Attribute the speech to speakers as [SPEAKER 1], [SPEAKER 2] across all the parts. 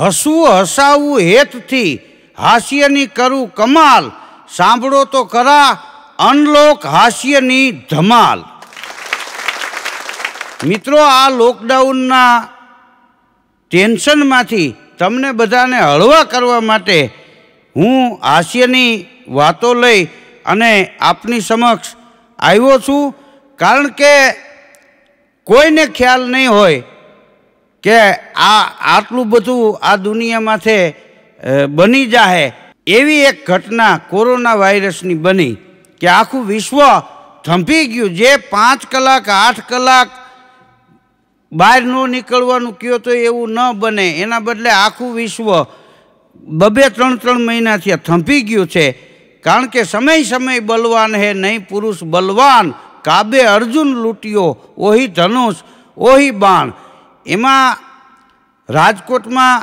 [SPEAKER 1] હસવું હસાવવું હેતથી હાસ્યની કરું કમાલ સાંભળો તો ખરા અનલોક હાસ્યની ધમાલ મિત્રો આ લોકડાઉનના ટેન્શનમાંથી તમને બધાને હળવા કરવા માટે હું હાસ્યની વાતો લઈ અને આપની સમક્ષ આવ્યો છું કારણ કે કોઈને ખ્યાલ નહીં હોય કે આ આટલું બધું આ દુનિયામાં છે બની જાહે એવી એક ઘટના કોરોના વાયરસની બની કે આખું વિશ્વ થંભી ગયું જે પાંચ કલાક આઠ કલાક બહાર ન નીકળવાનું કહો તો એવું ન બને એના બદલે આખું વિશ્વ બબે ત્રણ ત્રણ મહિનાથી થંભી ગયું છે કારણ કે સમય સમય બલવાન હે નહીં પુરુષ બલવાન કાબે અર્જુન લૂંટ્યો ઓહી ધનુષ ઓહી બાણ એમાં રાજકોટમાં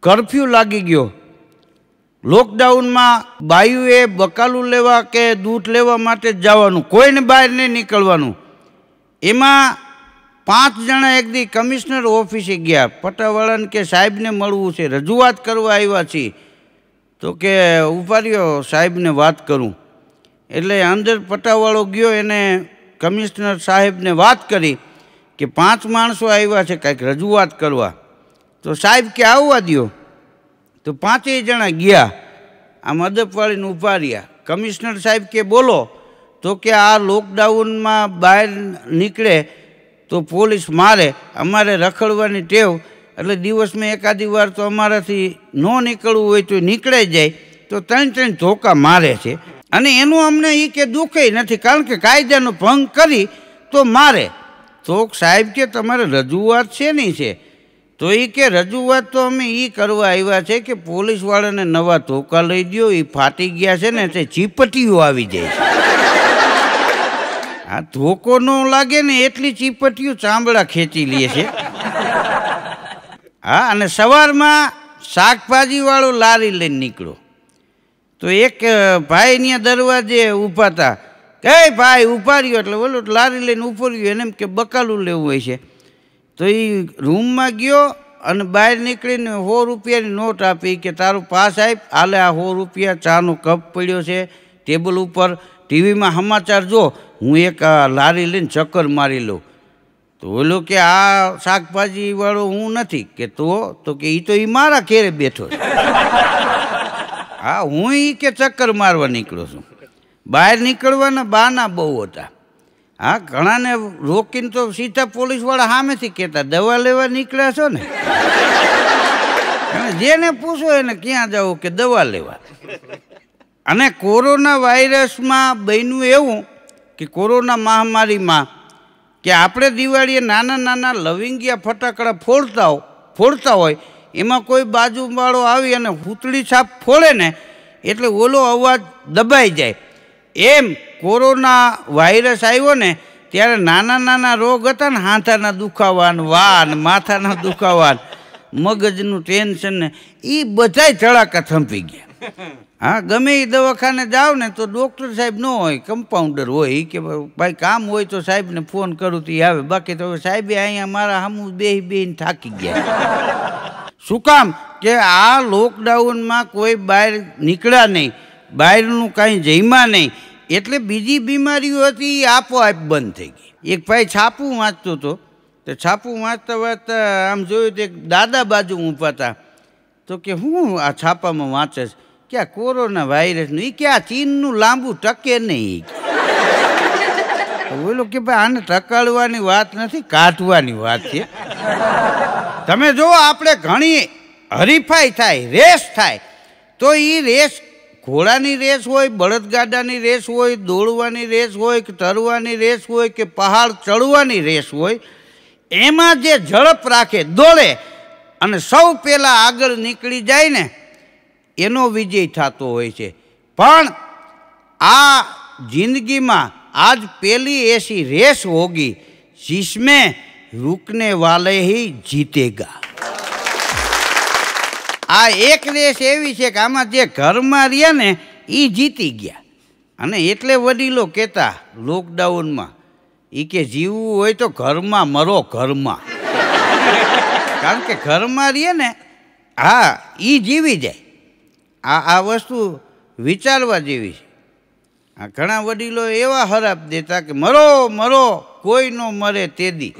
[SPEAKER 1] કરફ્યુ લાગી ગયો લોકડાઉનમાં બાયુએ બકાલું લેવા કે દૂધ લેવા માટે જવાનું કોઈને બહાર નહીં નીકળવાનું એમાં પાંચ જણા એક દી કમિશનર ઓફિસે ગયા પટાવાળાને કે સાહેબને મળવું છે રજૂઆત કરવા આવ્યા છીએ તો કે ઉપાડ્યો સાહેબને વાત કરું એટલે અંદર પટાવાળો ગયો એને કમિશનર સાહેબને વાત કરી કે પાંચ માણસો આવ્યા છે કાંઈક રજૂઆત કરવા તો સાહેબ કે આવવા દો તો પાંચેય જણા ગયા આ અદબવાળીને ઊભા રહ્યા કમિશનર સાહેબ કે બોલો તો કે આ લોકડાઉનમાં બહાર નીકળે તો પોલીસ મારે અમારે રખડવાની ટેવ એટલે દિવસમાં એકાદી વાર તો અમારાથી ન નીકળવું હોય તો નીકળાઈ જાય તો ત્રણ ત્રણ ધોકા મારે છે અને એનું અમને એ કે દુઃખે નથી કારણ કે કાયદાનો ભંગ કરી તો મારે તો સાહેબ કે તમારે રજૂઆત છે શેની છે તો એ કે રજૂઆત તો અમે એ કરવા આવ્યા છે કે પોલીસવાળાને નવા તોકા લઈ દો એ ફાટી ગયા છે ને તે ચીપટીઓ આવી જાય છે આ ધોકો ન લાગે ને એટલી ચીપટીઓ ચામડા ખેંચી લે છે હા અને સવારમાં શાકભાજીવાળો લારી લઈને નીકળો તો એક ભાઈ અહીંયા દરવાજે ઊભા હતા કે ભાઈ રહ્યો એટલે બોલો લારી લઈને ઉપડ્યું એને એમ કે બકાલું લેવું હોય છે તો એ રૂમમાં ગયો અને બહાર નીકળીને સો રૂપિયાની નોટ આપી કે તારું પાસ આપ હાલે આ સો રૂપિયા ચાનો કપ પડ્યો છે ટેબલ ઉપર ટીવીમાં સમાચાર જો હું એક લારી લઈને ચક્કર મારી લઉં તો ઓલો કે આ શાકભાજીવાળો હું નથી કે તો તો કે એ તો એ મારા ઘેરે બેઠો હા હું એ કે ચક્કર મારવા નીકળ્યો છું બહાર નીકળવાના બહાના બહુ હતા હા ઘણાને રોકીને તો સીધા પોલીસવાળા સામેથી કહેતા દવા લેવા નીકળ્યા છો ને જેને પૂછો એને ક્યાં જવું કે દવા લેવા અને કોરોના વાયરસમાં બન્યું એવું કે કોરોના મહામારીમાં કે આપણે દિવાળીએ નાના નાના લવિંગિયા ફટાકડા ફોડતા ફોડતા હોય એમાં કોઈ બાજુવાળો આવી અને પૂતળી છાપ ફોડે ને એટલે ઓલો અવાજ દબાઈ જાય એમ કોરોના વાયરસ આવ્યો ને ત્યારે નાના નાના રોગ હતા ને હાથાના દુખાવાન વાન માથાના દુખાવાન મગજનું ટેન્શન ને એ બધાય ધડાકા થંપી ગયા હા ગમે એ દવાખાને જાઓ ને તો ડૉક્ટર સાહેબ ન હોય કમ્પાઉન્ડર હોય કે ભાઈ કામ હોય તો સાહેબને ફોન કરું તો એ આવે બાકી તો સાહેબે અહીંયા મારા હમું બે બેહીને થાકી ગયા શું કામ કે આ લોકડાઉનમાં કોઈ બહાર નીકળ્યા નહીં બહારનું કાંઈ જમ્યા નહીં એટલે બીજી બીમારીઓ હતી એ આપોઆપ બંધ થઈ ગઈ એક ભાઈ છાપું વાંચતો હતો તો છાપું વાંચતા વાંચતા આમ જોયું તો એક દાદા બાજુ ઊભા હતા તો કે હું આ છાપામાં વાંચે છે કે કોરોના વાયરસનું એ ક્યાં ચીનનું લાંબુ ટકે નહીં બોલો કે ભાઈ આને ટકાડવાની વાત નથી કાઢવાની વાત છે તમે જો આપણે ઘણી હરીફાઈ થાય રેસ થાય તો એ રેસ ઘોડાની રેસ હોય બળદગાડાની રેસ હોય દોડવાની રેસ હોય કે તરવાની રેસ હોય કે પહાડ ચડવાની રેસ હોય એમાં જે ઝડપ રાખે દોડે અને સૌ પહેલાં આગળ નીકળી જાય ને એનો વિજય થતો હોય છે પણ આ જિંદગીમાં આજ પહેલી એસી રેસ હોગી જિસમે રૂકને વાલે જીતેગા આ એક રેસ એવી છે કે આમાં જે ઘરમાં રહ્યા ને એ જીતી ગયા અને એટલે વડીલો કહેતા લોકડાઉનમાં એ કે જીવવું હોય તો ઘરમાં મરો ઘરમાં કારણ કે ઘરમાં રહીએ ને હા એ જીવી જાય આ આ વસ્તુ વિચારવા જેવી છે આ ઘણા વડીલો એવા હરાપ દેતા કે મરો મરો કોઈ નો મરે તે તેદી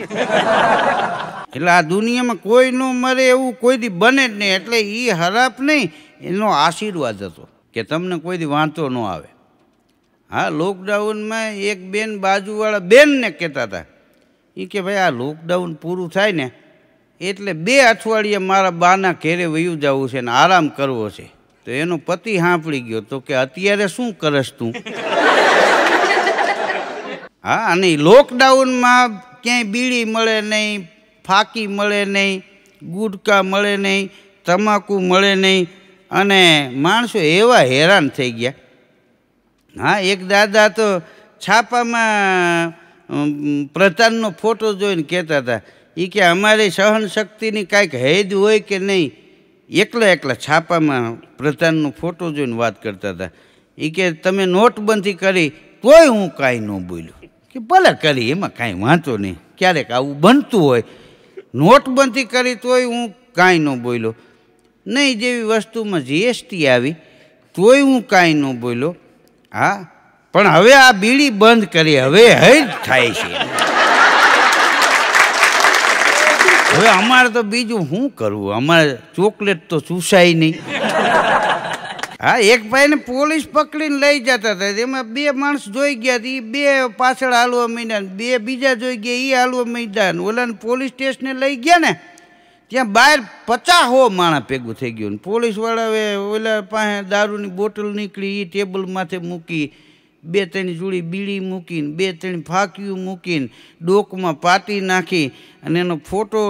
[SPEAKER 1] એટલે આ દુનિયામાં કોઈ નો મરે એવું કોઈ દી બને જ નહીં એટલે એ હરાપ નહીં એનો આશીર્વાદ હતો કે તમને કોઈ દી વાંચો ન આવે હા લોકડાઉનમાં એક બેન બાજુવાળા બેનને કહેતા હતા એ કે ભાઈ આ લોકડાઉન પૂરું થાય ને એટલે બે અઠવાડિયે મારા બાના ઘેરે વયું જવું છે ને આરામ કરવો છે તો એનો પતિ સાંભળી ગયો તો કે અત્યારે શું કરસ તું હા અને લોકડાઉનમાં ક્યાંય બીડી મળે નહીં ફાકી મળે નહીં ગુટકા મળે નહીં તમાકુ મળે નહીં અને માણસો એવા હેરાન થઈ ગયા હા એક દાદા તો છાપામાં પ્રધાનનો ફોટો જોઈને કહેતા હતા એ કે અમારી સહનશક્તિની કાંઈક હૈદ હોય કે નહીં એકલા એકલા છાપામાં પ્રધાનનો ફોટો જોઈને વાત કરતા હતા એ કે તમે નોટબંધી કરી તોય હું કાંઈ ન બોલ્યો કે ભલે કરી એમાં કાંઈ વાંચો નહીં ક્યારેક આવું બનતું હોય નોટબંધી કરી તોય હું કાંઈ ન બોલ્યો નહીં જેવી વસ્તુમાં જીએસટી આવી તોય હું કાંઈ ન બોલ્યો હા પણ હવે આ બીડી બંધ કરી હવે હૈ થાય છે હવે અમારે તો બીજું શું કરવું અમારે ચોકલેટ તો ચૂસાય નહીં હા એક ભાઈને પોલીસ પકડીને લઈ જતા હતા એમાં બે માણસ જોઈ ગયા હતા એ બે પાછળ હાલવા મીંડા બે બીજા જોઈ ગયા એ હાલવા મીંડા ઓલાને પોલીસ સ્ટેશને લઈ ગયા ને ત્યાં બહાર પચાસ હો માણા ભેગું થઈ ગયું પોલીસવાળાએ ઓલા પાસે દારૂની બોટલ નીકળી એ ટેબલ માથે મૂકી બે ત્રણ જોડી બીડી મૂકીને બે ત્રણ ફાકીયું મૂકીને ડોકમાં પાટી નાખી અને એનો ફોટો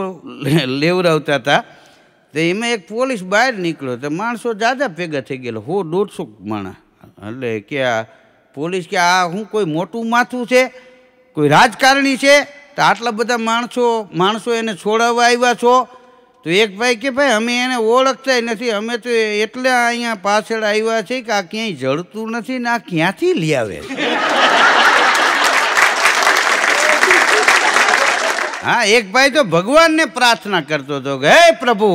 [SPEAKER 1] લેવડાવતા હતા તો એમાં એક પોલીસ બહાર નીકળ્યો તો માણસો જાજા ભેગા થઈ ગયેલા હો દોઢસો માણા એટલે કે આ પોલીસ કે આ હું કોઈ મોટું માથું છે કોઈ રાજકારણી છે તો આટલા બધા માણસો માણસો એને છોડાવવા આવ્યા છો તો એક ભાઈ કે ભાઈ અમે એને ઓળખતા નથી અમે તો એટલે અહીંયા પાછળ આવ્યા છે કે આ ક્યાંય જળતું નથી ને આ ક્યાંથી લઈ આવે હા એક ભાઈ તો ભગવાનને પ્રાર્થના કરતો હતો કે હે પ્રભુ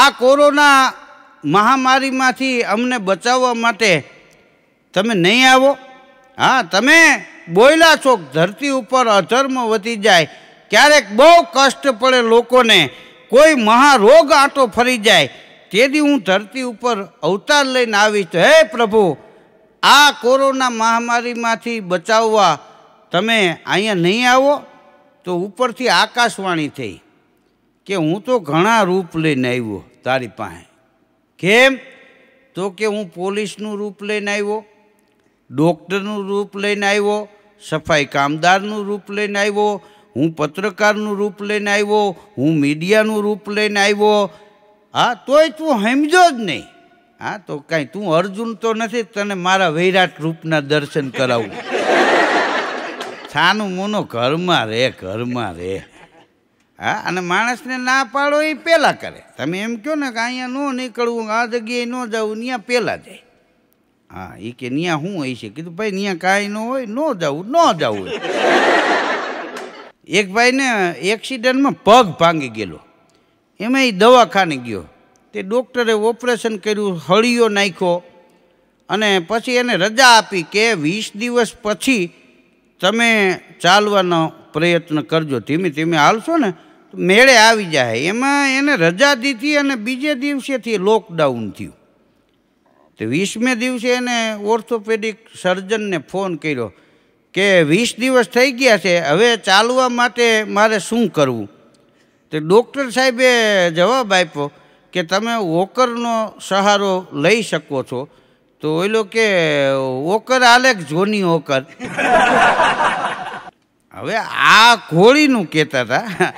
[SPEAKER 1] આ કોરોના મહામારીમાંથી અમને બચાવવા માટે તમે નહીં આવો હા તમે બોયલા છો ધરતી ઉપર અધર્મ વધી જાય ક્યારેક બહુ કષ્ટ પડે લોકોને કોઈ મહારોગ આંટો ફરી જાય તેથી હું ધરતી ઉપર અવતાર લઈને આવીશ હે પ્રભુ આ કોરોના મહામારીમાંથી બચાવવા તમે અહીંયા નહીં આવો તો ઉપરથી આકાશવાણી થઈ કે હું તો ઘણા રૂપ લઈને આવ્યો તારી પાસે કેમ તો કે હું પોલીસનું રૂપ લઈને આવ્યો ડૉક્ટરનું રૂપ લઈને આવ્યો સફાઈ કામદારનું રૂપ લઈને આવ્યો હું પત્રકારનું રૂપ લઈને આવ્યો હું મીડિયાનું રૂપ લઈને આવ્યો હા તોય તું સમજો જ નહીં હા તો કાંઈ તું અર્જુન તો નથી તને મારા વૈરાટ રૂપના દર્શન કરાવું છાનું મોનો ઘરમાં રે ઘરમાં રે હા અને માણસને ના પાડો એ પહેલાં કરે તમે એમ કહો ને કે અહીંયા ન નીકળવું આ જગ્યાએ ન જવું ત્યાં પહેલાં જાય હા એ કે ત્યાં શું હોય છે કીધું ભાઈ ત્યાં કાંઈ ન હોય ન જવું ન જવું એક ભાઈને એક્સિડન્ટમાં પગ ભાંગી ગયેલો એમાં એ દવાખાને ગયો તે ડૉક્ટરે ઓપરેશન કર્યું હળીઓ નાખ્યો અને પછી એને રજા આપી કે વીસ દિવસ પછી તમે ચાલવાનો પ્રયત્ન કરજો ધીમે ધીમે હાલશો ને મેળે આવી જાય એમાં એને રજા દીધી અને બીજે દિવસેથી લોકડાઉન થયું તો વીસમે દિવસે એને ઓર્થોપેડિક સર્જનને ફોન કર્યો કે વીસ દિવસ થઈ ગયા છે હવે ચાલવા માટે મારે શું કરવું તો ડૉક્ટર સાહેબે જવાબ આપ્યો કે તમે વોકરનો સહારો લઈ શકો છો તો ઓલો કે ઓકર આલેક જોની ઓકર હવે આ ઘોડીનું કહેતા હતા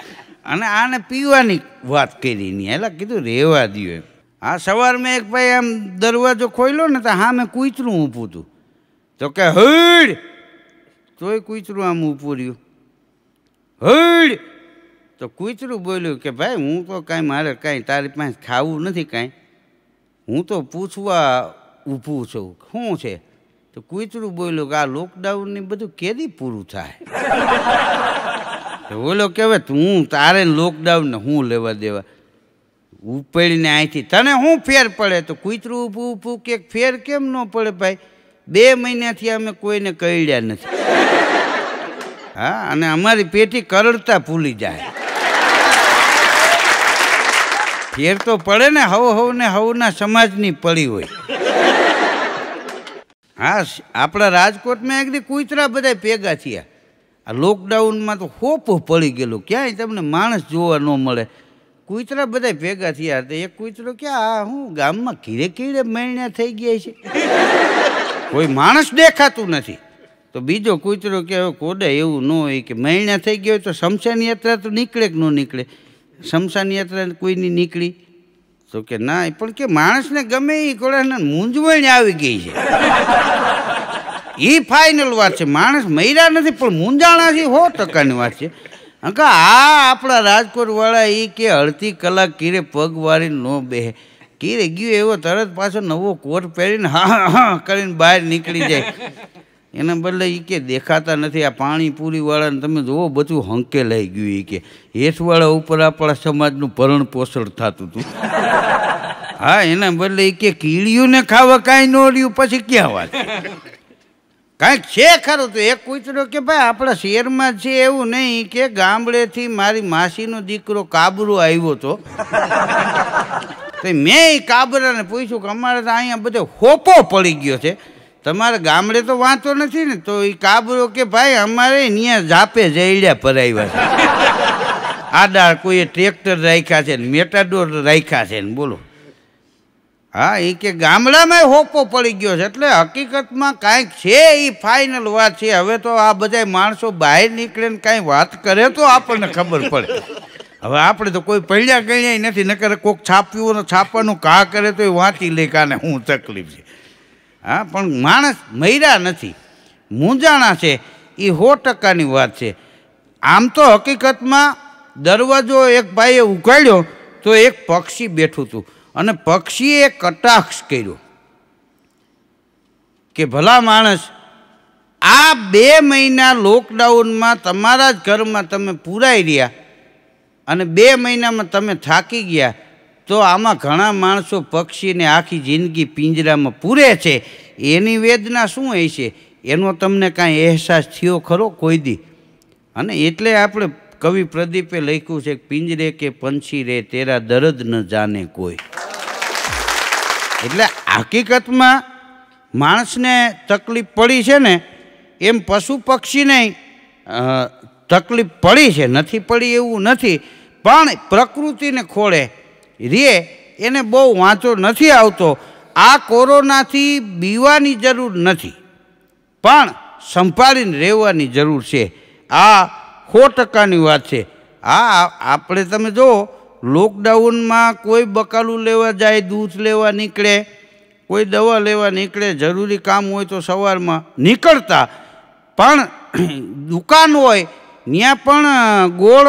[SPEAKER 1] અને આને પીવાની વાત કરી નહીં એટલે કીધું રહેવા દો એમ હા સવાર મેં એક ભાઈ આમ દરવાજો ખોલ્યો ને તો હા મેં કૂતરું ઊભું હતું તો કે હડ તોય કૂતરું આમ ઊભું રહ્યું હડ તો કૂતરું બોલ્યું કે ભાઈ હું તો કાંઈ મારે કાંઈ તારી પાસે ખાવું નથી કાંઈ હું તો પૂછવા ઊભું છું શું છે તો કૂતરું બોલ્યું કે આ લોકડાઉનની બધું કેદી પૂરું થાય ઓલો કહેવાય તું તારે લોકડાઉન ને હું લેવા દેવા ઉપડીને અહીંથી તને શું ફેર પડે તો કૂતરું ઊભું ઊભું કે ફેર કેમ ન પડે ભાઈ બે મહિનાથી અમે કોઈને કહ્યા નથી હા અને અમારી પેટી કરડતા ભૂલી જાય ફેર તો પડે ને હવ હવ ને હવના સમાજની પડી હોય હા આપણા રાજકોટમાં એક દી કૂતરા બધા ભેગા થયા આ લોકડાઉનમાં તો હોપ પડી ગયેલો ક્યાંય તમને માણસ જોવા ન મળે કૂતરા બધા ભેગા થયા હતા એક કૂતરો ક્યાં આ હું ગામમાં કીડે કીડે મેણ્યા થઈ ગયા છે કોઈ માણસ દેખાતું નથી તો બીજો કૂતરો કે કોડે એવું ન હોય કે મહિના થઈ ગયો તો શમશાન યાત્રા તો નીકળે કે ન નીકળે શમશાન યાત્રા કોઈની નીકળી તો કે ના પણ કે માણસને ગમે એ કોળાને મૂંઝવણ આવી ગઈ છે એ ફાઇનલ વાત છે માણસ મર્યા નથી પણ મૂંઝાણા છે સો ટકાની વાત છે અંકા આ આપણા રાજકોટવાળા એ કે અડધી કલાક કીરે પગ વાળીને ન બેહે કીરે ગયો એવો તરત પાછો નવો કોટ પહેરીને હા હા કરીને બહાર નીકળી જાય એના બદલે એ કે દેખાતા નથી આ પાણીપુરીવાળાને તમે જુઓ બધું હંકે લઈ ગયું એ કે હેઠવાળા ઉપર આપણા સમાજનું ભરણ પોષણ થતું હતું હા એના બદલે એ કે કીડીઓને ખાવા કાંઈ ન રહ્યું પછી ક્યાં વાત કાંઈક છે ખરું તો એક કૂતરો કે ભાઈ આપણા શહેરમાં છે એવું નહીં કે ગામડેથી મારી માસીનો દીકરો કાબરો આવ્યો હતો તો મેં કાબરાને પૂછ્યું કે અમારે તો અહીંયા બધો હોપો પડી ગયો છે તમારે ગામડે તો વાંચો નથી ને તો એ કાબરો કે ભાઈ અમારે ત્યાં જાપે જઈડ્યા પરાવ્યા છે આડા કોઈએ ટ્રેક્ટર રાખ્યા છે ને મેટાડોર રાખ્યા છે ને બોલો હા એ કે ગામડામાં હોપો પડી ગયો છે એટલે હકીકતમાં કાંઈક છે એ ફાઇનલ વાત છે હવે તો આ બધા માણસો બહાર નીકળે ને કાંઈ વાત કરે તો આપણને ખબર પડે હવે આપણે તો કોઈ પડ્યા ગણ્યા નથી નકર કોઈક છાપ્યું છાપવાનું કા કરે તો એ વાંચી લે કાને હું તકલીફ છે હા પણ માણસ મર્યા નથી મૂંઝાણા છે એ હો ટકાની વાત છે આમ તો હકીકતમાં દરવાજો એક ભાઈએ ઉગાડ્યો તો એક પક્ષી બેઠું હતું અને પક્ષીએ કટાક્ષ કર્યો કે ભલા માણસ આ બે મહિના લોકડાઉનમાં તમારા જ ઘરમાં તમે પૂરાઈ રહ્યા અને બે મહિનામાં તમે થાકી ગયા તો આમાં ઘણા માણસો પક્ષીને આખી જિંદગી પિંજરામાં પૂરે છે એની વેદના શું હોય છે એનો તમને કાંઈ અહેસાસ થયો ખરો કોઈ દી અને એટલે આપણે કવિ પ્રદીપે લખ્યું છે પિંજરે કે પંછી રે તેરા દર્દ ન જાને કોઈ એટલે હકીકતમાં માણસને તકલીફ પડી છે ને એમ પશુ પક્ષીને તકલીફ પડી છે નથી પડી એવું નથી પણ પ્રકૃતિને ખોળે રે એને બહુ વાંચો નથી આવતો આ કોરોનાથી બીવાની જરૂર નથી પણ સંભાળીને રહેવાની જરૂર છે આ સો ટકાની વાત છે આ આપણે તમે જુઓ લોકડાઉનમાં કોઈ બકાલું લેવા જાય દૂધ લેવા નીકળે કોઈ દવા લેવા નીકળે જરૂરી કામ હોય તો સવારમાં નીકળતા પણ દુકાન હોય ત્યાં પણ ગોળ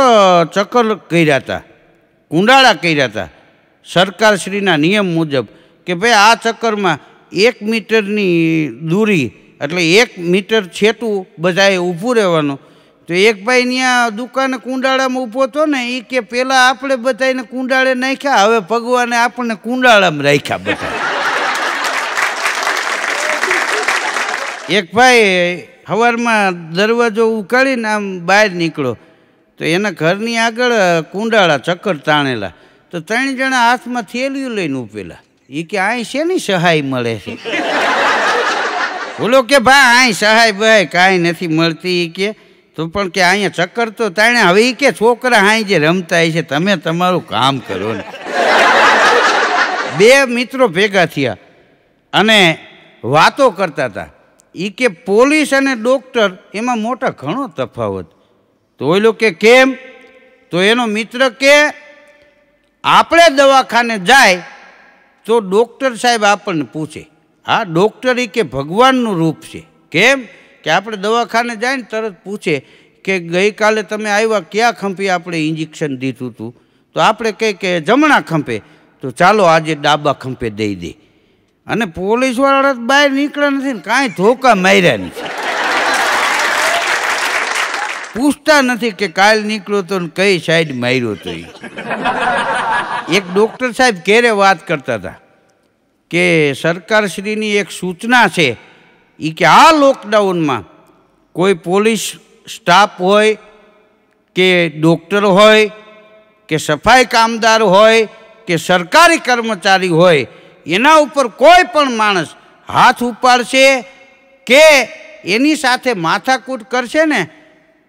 [SPEAKER 1] ચક્કર કર્યા હતા કુંડાળા કર્યા હતા સરકારશ્રીના નિયમ મુજબ કે ભાઈ આ ચક્કરમાં એક મીટરની દૂરી એટલે એક મીટર છેટું બધાએ ઊભું રહેવાનું તો એક ભાઈ ત્યાં દુકાને કુંડાળામાં ઊભો હતો ને એ કે પહેલાં આપણે બધાને કુંડાળે નાખ્યા હવે ભગવાને આપણને કુંડાળામાં રાખ્યા બધા એક ભાઈ સવારમાં દરવાજો ઉકાળીને આમ બહાર નીકળો તો એના ઘરની આગળ કુંડાળા ચક્કર તાણેલા તો ત્રણ જણા હાથમાં થેલીઓ લઈને ઉપેલા એ કે અહીં શેની સહાય મળે છે બોલો કે ભાઈ અહીં સહાય ભાઈ કાંઈ નથી મળતી એ કે તો પણ કે અહીંયા ચક્કર તો તાણે હવે એ કે છોકરા હાઈ જે રમતા હોય છે તમે તમારું કામ કરો ને બે મિત્રો ભેગા થયા અને વાતો કરતા હતા એ કે પોલીસ અને ડૉક્ટર એમાં મોટા ઘણો તફાવત તો ઓઈલો કે કેમ તો એનો મિત્ર કે આપણે દવાખાને જાય તો ડૉક્ટર સાહેબ આપણને પૂછે હા ડૉક્ટર એ કે ભગવાનનું રૂપ છે કેમ કે આપણે દવાખાને જાય ને તરત પૂછે કે ગઈકાલે તમે આવ્યા ક્યાં ખંપે આપણે ઇન્જેક્શન દીધું હતું તો આપણે કહે કે જમણા ખંપે તો ચાલો આજે ડાબા ખંપે દઈ દે અને પોલીસવાળા બહાર નીકળ્યા નથી ને કાંઈ ધોકા માર્યા નથી પૂછતા નથી કે કાલ નીકળ્યો તો ને કઈ સાઈડ માર્યો તો એક ડૉક્ટર સાહેબ ઘેરે વાત કરતા હતા કે સરકારશ્રીની એક સૂચના છે એ કે આ લોકડાઉનમાં કોઈ પોલીસ સ્ટાફ હોય કે ડૉક્ટર હોય કે સફાઈ કામદાર હોય કે સરકારી કર્મચારી હોય એના ઉપર કોઈ પણ માણસ હાથ ઉપાડશે કે એની સાથે માથાકૂટ કરશે ને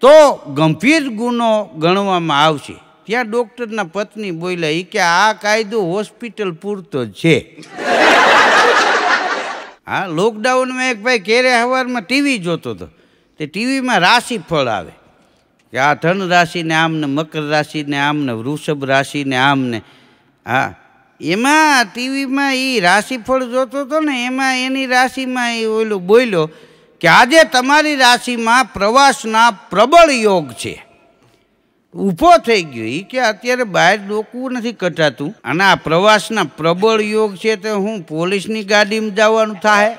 [SPEAKER 1] તો ગંભીર ગુનો ગણવામાં આવશે ત્યાં ડૉક્ટરના પત્ની બોલે એ કે આ કાયદો હોસ્પિટલ પૂરતો છે હા લોકડાઉનમાં એક ભાઈ કેરે હવારમાં ટીવી જોતો હતો તે ટીવીમાં રાશિફળ આવે કે આ ધન રાશિને આમને મકર રાશિને આમને વૃષભ રાશિને આમને હા એમાં ટીવીમાં એ રાશિફળ જોતો હતો ને એમાં એની રાશિમાં એ ઓલું બોલ્યો કે આજે તમારી રાશિમાં પ્રવાસના પ્રબળ યોગ છે ઊભો થઈ ગયો એ કે અત્યારે બહાર ડોકવું નથી કટાતું અને આ પ્રવાસના પ્રબળ યોગ છે તો હું પોલીસની ગાડીમાં જવાનું થાય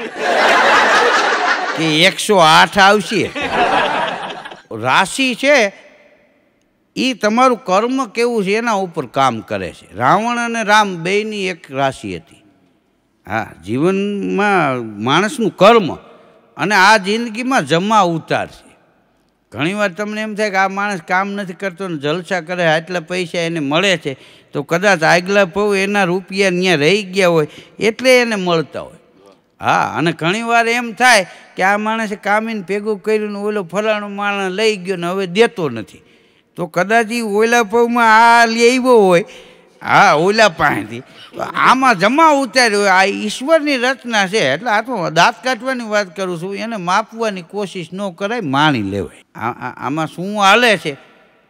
[SPEAKER 1] કે એકસો આઠ આવશે રાશિ છે એ તમારું કર્મ કેવું છે એના ઉપર કામ કરે છે રાવણ અને રામ બેયની એક રાશિ હતી હા જીવનમાં માણસનું કર્મ અને આ જિંદગીમાં જમા ઉતાર છે ઘણીવાર તમને એમ થાય કે આ માણસ કામ નથી કરતો ને જલસા કરે આટલા પૈસા એને મળે છે તો કદાચ આગલા પૌ એના રૂપિયા ત્યાં રહી ગયા હોય એટલે એને મળતા હોય હા અને ઘણીવાર એમ થાય કે આ માણસે કામીને ભેગું કર્યું ને ઓલો ફલાણો માણસ લઈ ગયો ને હવે દેતો નથી તો કદાચ એ ઓલા પૌમાં આ લેવો હોય હા ઓલા પાસેથી આમાં જમા ઉતાર્યું આ ઈશ્વરની રચના છે એટલે આ તો દાંત કાઢવાની વાત કરું છું એને માપવાની કોશિશ ન કરાય માણી લેવાય આમાં શું હાલે છે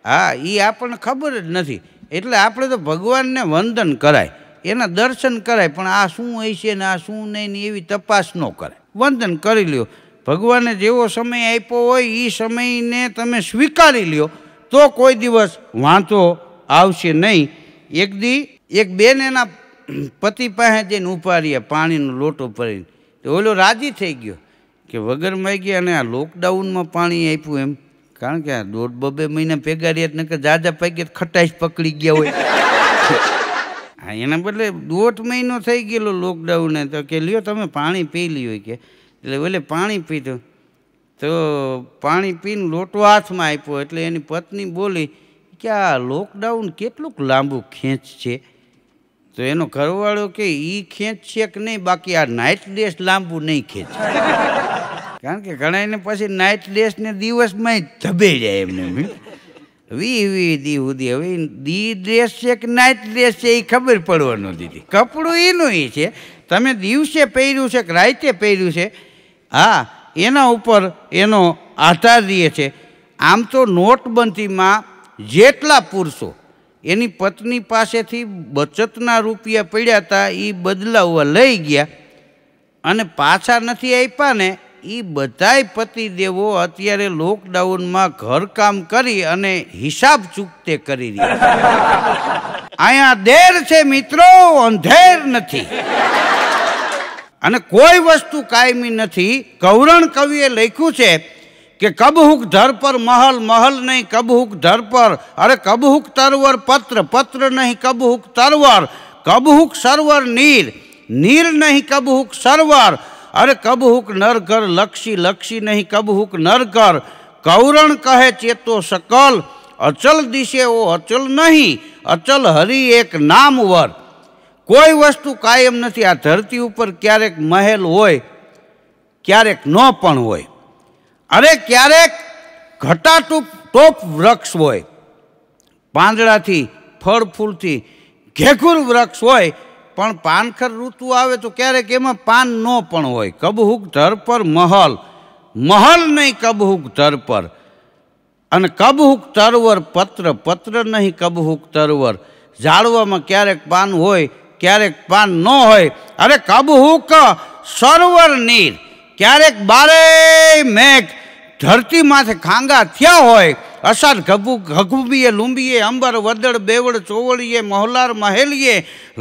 [SPEAKER 1] હા એ આપણને ખબર જ નથી એટલે આપણે તો ભગવાનને વંદન કરાય એના દર્શન કરાય પણ આ શું હોય છે ને આ શું નહીં ને એવી તપાસ ન કરાય વંદન કરી લ્યો ભગવાને જેવો સમય આપ્યો હોય એ સમયને તમે સ્વીકારી લ્યો તો કોઈ દિવસ વાંચો આવશે નહીં એક દી એક બેન એના પતિ પાસે જઈને ઊભા રહ્યા પાણીનો લોટો ભરીને તો ઓલો રાજી થઈ ગયો કે વગર માગી અને આ લોકડાઉનમાં પાણી આપ્યું એમ કારણ કે આ દોઢ બબે મહિના ભેગા રહ્યા નકર જાજા પાકી ખટાશ પકડી ગયા હોય હા એના બદલે દોઢ મહિનો થઈ ગયેલો લોકડાઉને તો કે લ્યો તમે પાણી પી લ્યો કે એટલે ઓલે પાણી પીધું તો પાણી પીને લોટો હાથમાં આપ્યો એટલે એની પત્ની બોલી કે આ લોકડાઉન કેટલુંક લાંબુ ખેંચ છે તો એનો ઘરવાળો કે એ ખેંચ છે કે નહીં બાકી આ નાઇટ ડેસ લાંબુ નહીં ખેંચ કારણ કે ઘણા એને પછી નાઇટ ડેસને દિવસમાં ધબે જાય એમને વી વી દી સુધી હવે દી ડ્રેસ છે કે નાઇટ ડ્રેસ છે એ ખબર પડવાનું દીધી કપડું એનું એ છે તમે દિવસે પહેર્યું છે કે રાતે પહેર્યું છે હા એના ઉપર એનો આધાર રહે છે આમ તો નોટબંધીમાં જેટલા પુરુષો એની પત્ની પાસેથી બચતના રૂપિયા પડ્યા હતા એ બદલાવવા લઈ ગયા અને પાછા નથી આપ્યા ને એ બધાય પતિદેવો અત્યારે લોકડાઉનમાં ઘરકામ કરી અને હિસાબ ચૂકતે કરી રહ્યા અહીંયા દેર છે મિત્રો અંધેર નથી અને કોઈ વસ્તુ કાયમી નથી કૌરણ કવિએ લખ્યું છે कि कब हुक धर पर महल महल नहीं कब हुक धर पर अरे कब हुक तरवर पत्र पत्र नहीं कब हुक तरवर कब हुक सरवर नीर नीर नहीं कब हुक सरवर अरे कब हुक नर कर लक्षी लक्षी नहीं कब हुक नर कर कौरण कहे चेतो सकल अचल दिशे वो अचल नहीं अचल हरि एक नामवर कोई वस्तु कायम नहीं आ धरती पर ઉપર महल મહેલ હોય ક્યારેક ન પણ અરે ક્યારેક ઘટાટૂપ ટોપ વૃક્ષ હોય પાંદડાથી ફળ ફૂલથી ઘેઘુર વૃક્ષ હોય પણ પાનખર ઋતુ આવે તો ક્યારેક એમાં પાન ન પણ હોય કબહુક ધર પર મહલ મહલ નહીં કબહુક ધર પર અને કબહુક તરવર પત્ર પત્ર નહીં કબહુક તરવર ઝાડવામાં ક્યારેક પાન હોય ક્યારેક પાન ન હોય અરે કબહુક સરોવર નીર ક્યારેક બારેય મેઘ ધરતીમાંથી ખાંગા થયા હોય અસાર ઘબુ ઘઘુબીએ લુંબીએ અંબર વદળ બેવડ ચોવળીએ મહોલાર મહેલીએ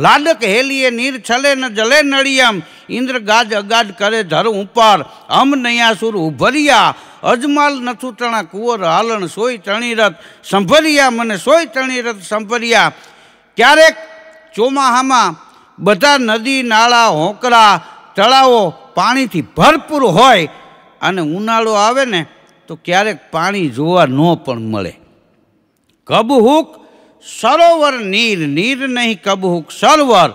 [SPEAKER 1] લાડક હેલીએ નીર છલે ન જલે નળિયમ ઇન્દ્ર ગાજ અગાજ કરે ધર ઉપર અમ નૈયાસુર ઉભરિયા અજમાલ નથુટણા કુંવર હાલણ સોય તણીરથ સંભરિયા મને સોય તણીરથ સંભરિયા ક્યારેક ચોમાહામાં બધા નદી નાળા હોંકરા તળાવો પાણીથી ભરપૂર હોય અને ઉનાળો આવે ને તો ક્યારેક પાણી જોવા ન પણ મળે કબહુક સરોવર નીર નીર નહીં કબહુક સરોવર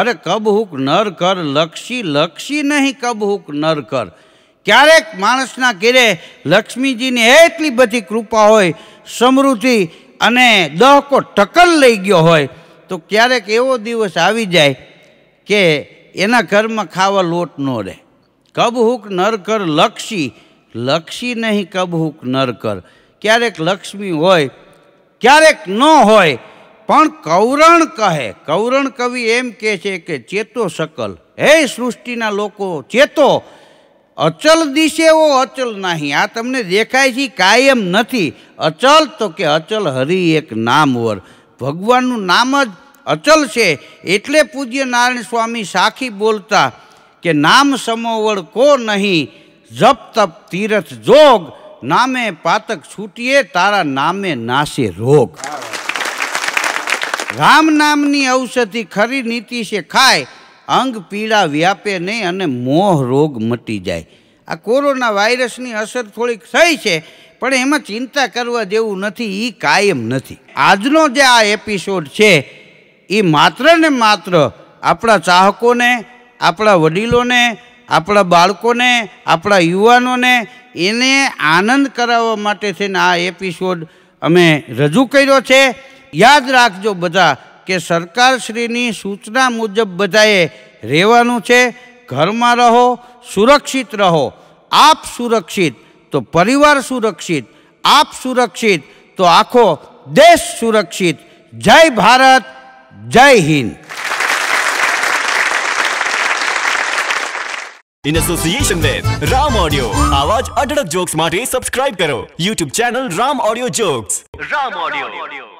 [SPEAKER 1] અરે કબહુક નર કર લક્ષી લક્ષી નહીં કબહુક નર કર ક્યારેક માણસના ઘેરે લક્ષ્મીજીની એટલી બધી કૃપા હોય સમૃદ્ધિ અને દહકો ટકર લઈ ગયો હોય તો ક્યારેક એવો દિવસ આવી જાય કે એના ઘરમાં ખાવા લોટ ન રહે કબહુક નરકર લક્ષી લક્ષી નહીં કબહુક કર ક્યારેક લક્ષ્મી હોય ક્યારેક ન હોય પણ કૌરણ કહે કૌરણ કવિ એમ કહે છે કે ચેતો સકલ હે સૃષ્ટિના લોકો ચેતો અચલ દિશેઓ અચલ નહીં આ તમને દેખાય છે કાયમ નથી અચલ તો કે અચલ હરિ એક નામવર ભગવાનનું નામ જ અચલ છે એટલે પૂજ્ય નારાયણ સ્વામી સાખી બોલતા કે નામ સમોવળ કો નહીં જપ તપ તીરથ જોગ નામે પાતક છૂટીએ તારા નામે નાશે રોગ રામ નામની ઔષધિ ખરી નીતિ છે ખાય અંગ પીડા વ્યાપે નહીં અને મોહ રોગ મટી જાય આ કોરોના વાયરસની અસર થોડીક થઈ છે પણ એમાં ચિંતા કરવા જેવું નથી એ કાયમ નથી આજનો જે આ એપિસોડ છે એ માત્ર ને માત્ર આપણા ચાહકોને આપણા વડીલોને આપણા બાળકોને આપણા યુવાનોને એને આનંદ કરાવવા માટે થઈને આ એપિસોડ અમે રજૂ કર્યો છે યાદ રાખજો બધા કે સરકારશ્રીની સૂચના મુજબ બધાએ રહેવાનું છે ઘરમાં રહો સુરક્ષિત રહો આપ સુરક્ષિત તો પરિવાર સુરક્ષિત આપ સુરક્ષિત તો આખો દેશ સુરક્ષિત Jay Bharat Jay Hind in association with Ram audio આવા જ અઢળક જોક્સ માટે સબસ્ક્રાઇબ કરો YouTube channel Ram audio jokes
[SPEAKER 2] Ram audio